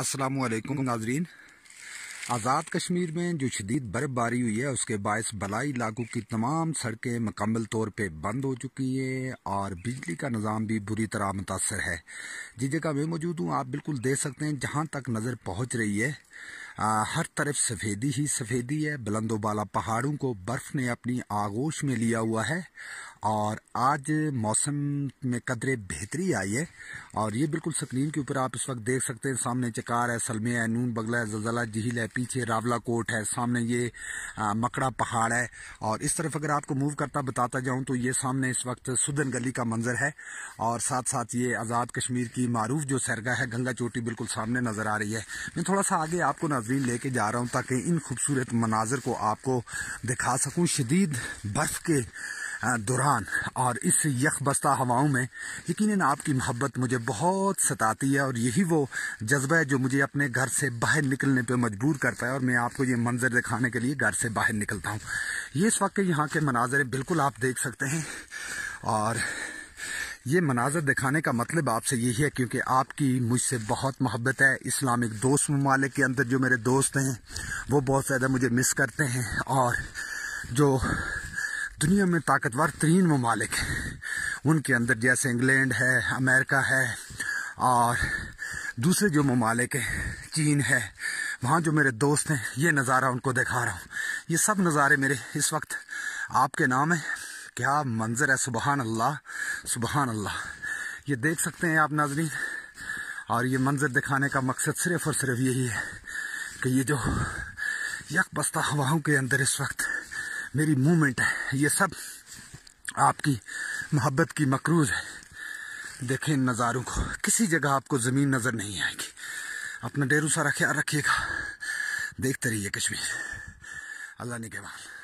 असलकुम नाजरीन आज़ाद कश्मीर में जो शदीद बर्फबारी हुई है उसके बायस बलाई इलाकों की तमाम सड़कें मुकम्मल तौर पर बंद हो चुकी हैं और बिजली का निज़ाम भी बुरी तरह मुतासर है जिस जगह मैं मौजूद हूँ आप बिल्कुल देख सकते हैं जहाँ तक नज़र पहुँच रही है आ, हर तरफ सफ़ेदी ही सफ़ेदी है बुलंदोबाला पहाड़ों को बर्फ़ ने अपनी आगोश में लिया हुआ है और आज मौसम में कदरे बेहतरी आई है और ये बिल्कुल स्क्रीन के ऊपर आप इस वक्त देख सकते हैं सामने चकार है सलमे है नून बगला है जलजला झील है पीछे रावला कोट है सामने ये आ, मकड़ा पहाड़ है और इस तरफ अगर आपको मूव करता बताता जाऊं तो ये सामने इस वक्त सुदन गली का मंजर है और साथ साथ ये आज़ाद कश्मीर की मरूफ जो सरगा है गंगा चोटी बिल्कुल सामने नज़र आ रही है मैं थोड़ा सा आगे आपको नजरीन लेके जा रहा हूँ ताकि इन खूबसूरत मनाजर को आपको दिखा सकूँ शदीद बर्फ़ के हाँ, दौरान और इस यख बस्ता हवाओं में यकीन आपकी मोहब्बत मुझे बहुत सताती है और यही वो जज्बा है जो मुझे अपने घर से बाहर निकलने पर मजबूर करता है और मैं आपको ये मंजर दिखाने के लिए घर से बाहर निकलता हूँ ये इस वक्त यहाँ के मनाजर बिल्कुल आप देख सकते हैं और ये मनाजर दिखाने का मतलब आपसे यही है क्योंकि आपकी मुझसे बहुत मोहब्बत है इस्लामिक दोस्त ममालिक के अंदर जो मेरे दोस्त हैं वो बहुत ज़्यादा मुझे मिस करते हैं और जो दुनिया में ताकतवर तरीन ममालिक उनके अंदर जैसे इंग्लैंड है अमेरिका है और दूसरे जो ममालिक हैं चीन है वहाँ जो मेरे दोस्त हैं ये नज़ारा उनको दिखा रहा हूँ ये सब नज़ारे मेरे इस वक्त आपके नाम है क्या मंज़र है सुबहान अल्लाह सुबहान अल्लाह ये देख सकते हैं आप नाजरीन और ये मंज़र दिखाने का मकसद सिर्फ और सिर्फ यही है कि ये जो यक बस्ता हवाओं के अंदर इस वक्त मेरी मूवमेंट है ये सब आपकी मोहब्बत की मकरूज है देखें इन नज़ारों को किसी जगह आपको ज़मीन नज़र नहीं आएगी अपना डेरू सारा ख्याल रखिएगा देखते रहिए कश्मीर अल्लाह निगेबान